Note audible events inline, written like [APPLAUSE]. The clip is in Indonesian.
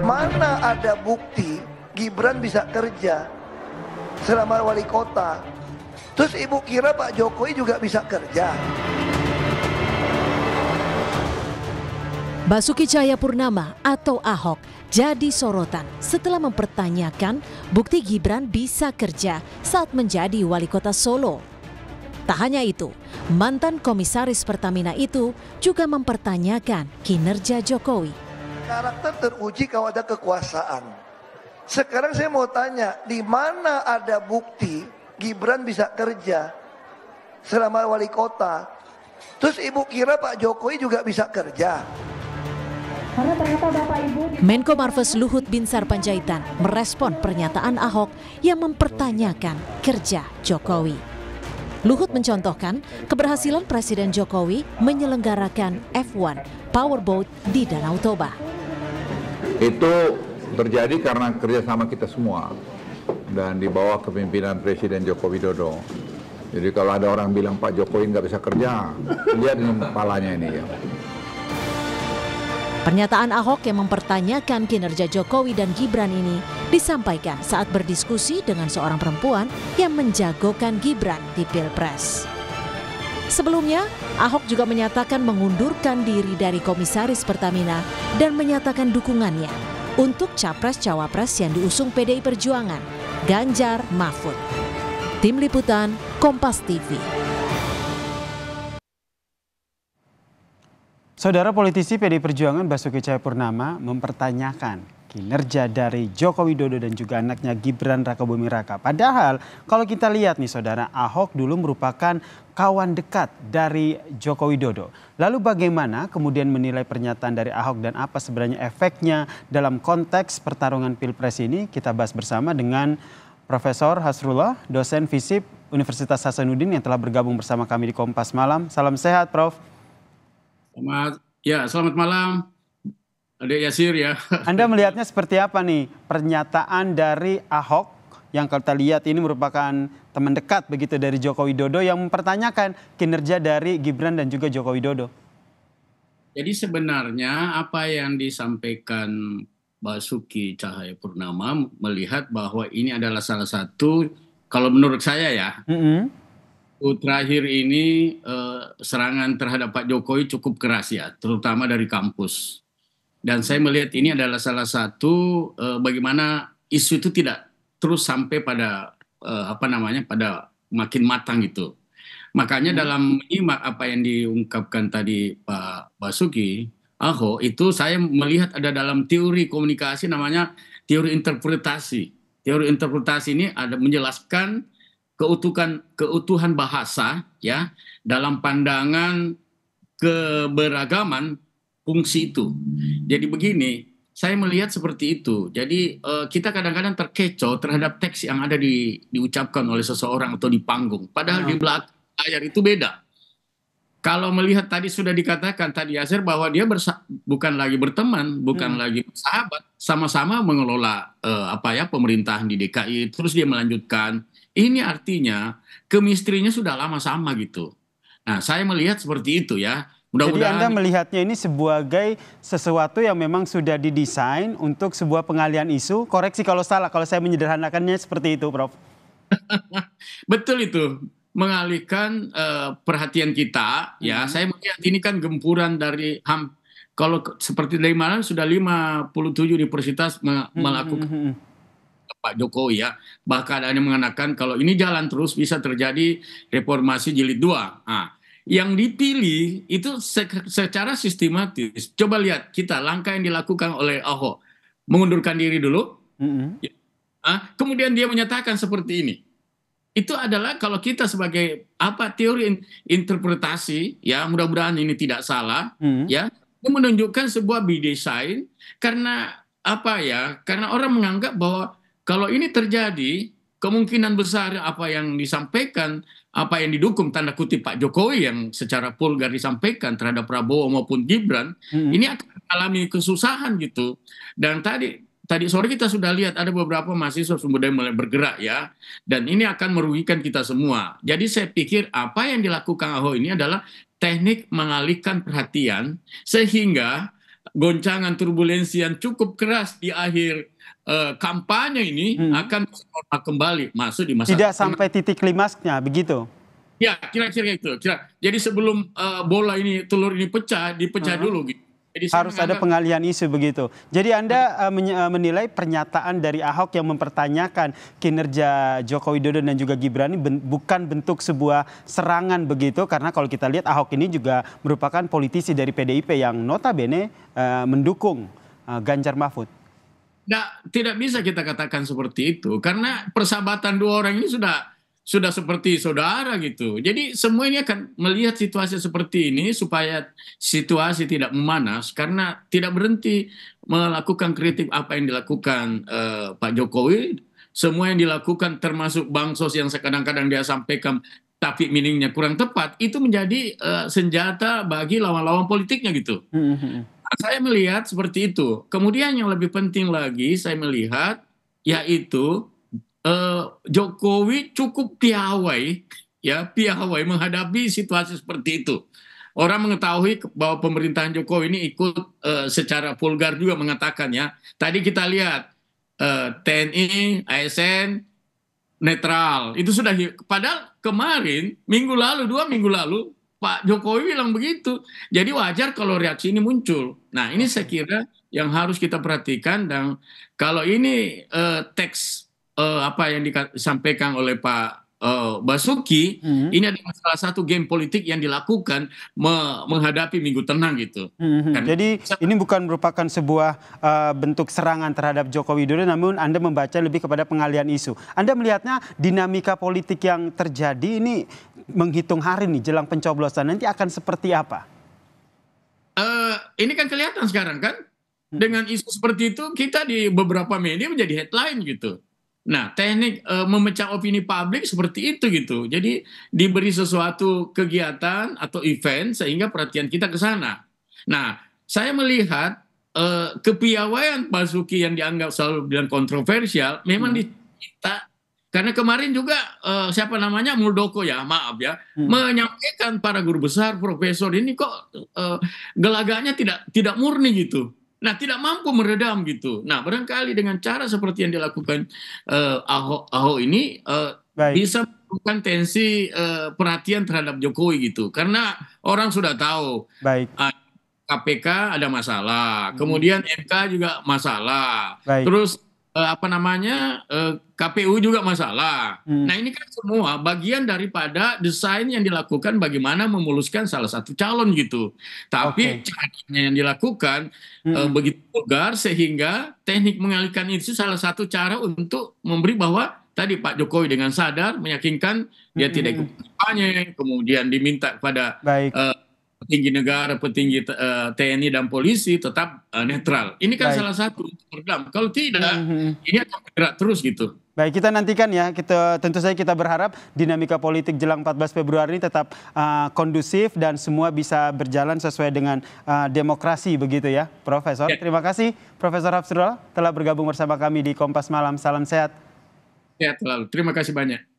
Mana ada bukti Gibran bisa kerja selama wali kota? Terus ibu kira Pak Jokowi juga bisa kerja? Basuki Purnama atau Ahok jadi sorotan setelah mempertanyakan bukti Gibran bisa kerja saat menjadi wali kota Solo. Tak hanya itu, Mantan komisaris Pertamina itu juga mempertanyakan kinerja Jokowi. Karakter teruji kalau ada kekuasaan. Sekarang saya mau tanya, di mana ada bukti Gibran bisa kerja selama wali kota? Terus ibu kira Pak Jokowi juga bisa kerja? Menko Marves Luhut Binsar Panjaitan merespon pernyataan Ahok yang mempertanyakan kerja Jokowi. Luhut mencontohkan keberhasilan Presiden Jokowi menyelenggarakan F1 powerboat di Danau Toba. Itu terjadi karena kerjasama kita semua dan di bawah kepemimpinan Presiden Joko Widodo. Jadi kalau ada orang bilang Pak Jokowi nggak bisa kerja, lihat dengan kepalanya ini ya. Pernyataan Ahok yang mempertanyakan kinerja Jokowi dan Gibran ini disampaikan saat berdiskusi dengan seorang perempuan yang menjagokan Gibran di Pilpres. Sebelumnya, Ahok juga menyatakan mengundurkan diri dari Komisaris Pertamina dan menyatakan dukungannya untuk capres-cawapres yang diusung PDI Perjuangan, Ganjar Mahfud. Tim Liputan, Kompas TV. Saudara politisi PD Perjuangan Basuki Cahayapurnama mempertanyakan kinerja dari Joko Widodo dan juga anaknya Gibran Rakabuming Raka. Padahal kalau kita lihat nih saudara, Ahok dulu merupakan kawan dekat dari Joko Widodo. Lalu bagaimana kemudian menilai pernyataan dari Ahok dan apa sebenarnya efeknya dalam konteks pertarungan Pilpres ini? Kita bahas bersama dengan Profesor Hasrullah, dosen FISIP Universitas Hasanuddin yang telah bergabung bersama kami di Kompas Malam. Salam sehat, Prof. Selamat ya, selamat malam. Adik Yasir ya. Anda melihatnya seperti apa nih pernyataan dari Ahok yang kalau kita lihat ini merupakan teman dekat begitu dari Joko Widodo yang mempertanyakan kinerja dari Gibran dan juga Joko Widodo. Jadi sebenarnya apa yang disampaikan Basuki Cahaya Purnama melihat bahwa ini adalah salah satu kalau menurut saya ya mm -hmm Waktu terakhir ini eh, serangan terhadap Pak Jokowi cukup keras ya, terutama dari kampus. Dan saya melihat ini adalah salah satu eh, bagaimana isu itu tidak terus sampai pada eh, apa namanya pada makin matang itu. Makanya hmm. dalam menyimak apa yang diungkapkan tadi Pak Basuki, Ahok itu saya melihat ada dalam teori komunikasi namanya teori interpretasi. Teori interpretasi ini ada menjelaskan keutuhan keutuhan bahasa ya dalam pandangan keberagaman fungsi itu. Jadi begini, saya melihat seperti itu. Jadi uh, kita kadang-kadang terkecoh terhadap teks yang ada di diucapkan oleh seseorang atau di panggung. Padahal hmm. di ya. belakang layar itu beda. Kalau melihat tadi sudah dikatakan tadi Yasir bahwa dia bukan lagi berteman, bukan hmm. lagi sahabat, sama-sama mengelola uh, apa ya pemerintahan di DKI. Terus dia melanjutkan ini artinya kemistrinya sudah lama sama gitu. Nah, saya melihat seperti itu ya. mudah Jadi Anda melihatnya ini sebagai sesuatu yang memang sudah didesain untuk sebuah pengalian isu. Koreksi kalau salah, kalau saya menyederhanakannya seperti itu, Prof. [LAUGHS] Betul itu, mengalihkan uh, perhatian kita. Hmm. Ya, mm-hmm. saya melihat ini kan gempuran dari ham. Kalau seperti dari mana sudah 57 universitas me melakukan hmm. Pak Jokowi ya. Bahkan ada yang mengatakan kalau ini jalan terus bisa terjadi reformasi jilid 2. Nah, yang dipilih itu secara sistematis. Coba lihat kita langkah yang dilakukan oleh Ahok mengundurkan diri dulu. Mm Ah, kemudian dia menyatakan seperti ini. Itu adalah kalau kita sebagai apa teori interpretasi ya mudah-mudahan ini tidak salah -hmm. ya. menunjukkan sebuah bidesain karena apa ya? Karena orang menganggap bahwa kalau ini terjadi, kemungkinan besar apa yang disampaikan, apa yang didukung tanda kutip Pak Jokowi yang secara vulgar disampaikan terhadap Prabowo maupun Gibran, hmm. ini akan mengalami kesusahan gitu. Dan tadi tadi sore kita sudah lihat ada beberapa mahasiswa sumber daya mulai bergerak ya dan ini akan merugikan kita semua. Jadi saya pikir apa yang dilakukan Ahok ini adalah teknik mengalihkan perhatian sehingga goncangan turbulensi yang cukup keras di akhir uh, kampanye ini hmm. akan kembali masuk di masa tidak sampai titik klimaksnya begitu. Ya, kira-kira itu. Kira. Jadi sebelum uh, bola ini telur ini pecah, dipecah hmm. dulu gitu. Jadi harus ada pengalian isu begitu. Jadi Anda uh, menilai pernyataan dari Ahok yang mempertanyakan kinerja Joko Widodo dan juga Gibran ini ben bukan bentuk sebuah serangan begitu karena kalau kita lihat Ahok ini juga merupakan politisi dari PDIP yang notabene uh, mendukung uh, Ganjar Mahfud tidak tidak bisa kita katakan seperti itu karena persahabatan dua orang ini sudah sudah seperti saudara gitu. Jadi semua ini akan melihat situasi seperti ini supaya situasi tidak memanas karena tidak berhenti melakukan kritik apa yang dilakukan uh, Pak Jokowi, semua yang dilakukan termasuk bansos yang kadang-kadang dia sampaikan tapi miningnya kurang tepat itu menjadi uh, senjata bagi lawan-lawan politiknya gitu. Hmm, hmm, hmm saya melihat seperti itu. Kemudian yang lebih penting lagi saya melihat yaitu eh, Jokowi cukup piawai ya piawai menghadapi situasi seperti itu. Orang mengetahui bahwa pemerintahan Jokowi ini ikut eh, secara vulgar juga mengatakan ya. Tadi kita lihat eh, TNI, ASN netral. Itu sudah padahal kemarin minggu lalu dua minggu lalu Pak Jokowi bilang begitu. Jadi wajar kalau reaksi ini muncul. Nah ini saya kira yang harus kita perhatikan dan kalau ini uh, teks uh, apa yang disampaikan oleh Pak uh, Basuki, hmm ini adalah salah satu game politik yang dilakukan me- menghadapi Minggu Tenang gitu. hmm Kan? Jadi ini bukan merupakan sebuah uh, bentuk serangan terhadap Joko Widodo, namun Anda membaca lebih kepada pengalian isu. Anda melihatnya dinamika politik yang terjadi ini menghitung hari nih jelang pencoblosan nanti akan seperti apa? Uh, ini kan kelihatan sekarang kan hmm. dengan isu seperti itu kita di beberapa media menjadi headline gitu. Nah, teknik e, memecah opini publik seperti itu gitu. Jadi diberi sesuatu kegiatan atau event sehingga perhatian kita ke sana. Nah, saya melihat e, kepiawaian Basuki yang dianggap selalu bilang kontroversial memang hmm. Karena kemarin juga uh, siapa namanya Muldoko ya, maaf ya, hmm. menyampaikan para guru besar, profesor ini kok uh, gelaganya tidak tidak murni gitu. Nah, tidak mampu meredam gitu. Nah, barangkali dengan cara seperti yang dilakukan uh, eh, Ahok Ahok ini uh, bisa menurunkan tensi uh, perhatian terhadap Jokowi gitu. Karena orang sudah tahu. Baik. Uh, ah, KPK ada masalah, hmm. kemudian MK juga masalah. Baik. Terus Eh, apa namanya eh, KPU juga masalah. Hmm. Nah ini kan semua bagian daripada desain yang dilakukan bagaimana memuluskan salah satu calon gitu. Tapi okay. caranya yang dilakukan eh, hmm. begitu vulgar sehingga teknik mengalihkan itu salah satu cara untuk memberi bahwa tadi Pak Jokowi dengan sadar meyakinkan dia hmm. tidak ikut hmm. kampanye, kemudian diminta kepada Baik. Uh, petinggi negara, petinggi uh, eh, TNI dan polisi tetap uh, netral. Ini kan Baik. salah satu program. Kalau tidak, mm-hmm. ini akan bergerak terus gitu. Baik, kita nantikan ya. Kita tentu saja kita berharap dinamika politik jelang 14 Februari ini tetap uh, kondusif dan semua bisa berjalan sesuai dengan uh, demokrasi begitu ya, Profesor. Ya. Terima kasih Profesor Hafsirullah telah bergabung bersama kami di Kompas Malam. Salam sehat. Sehat selalu. Terima kasih banyak.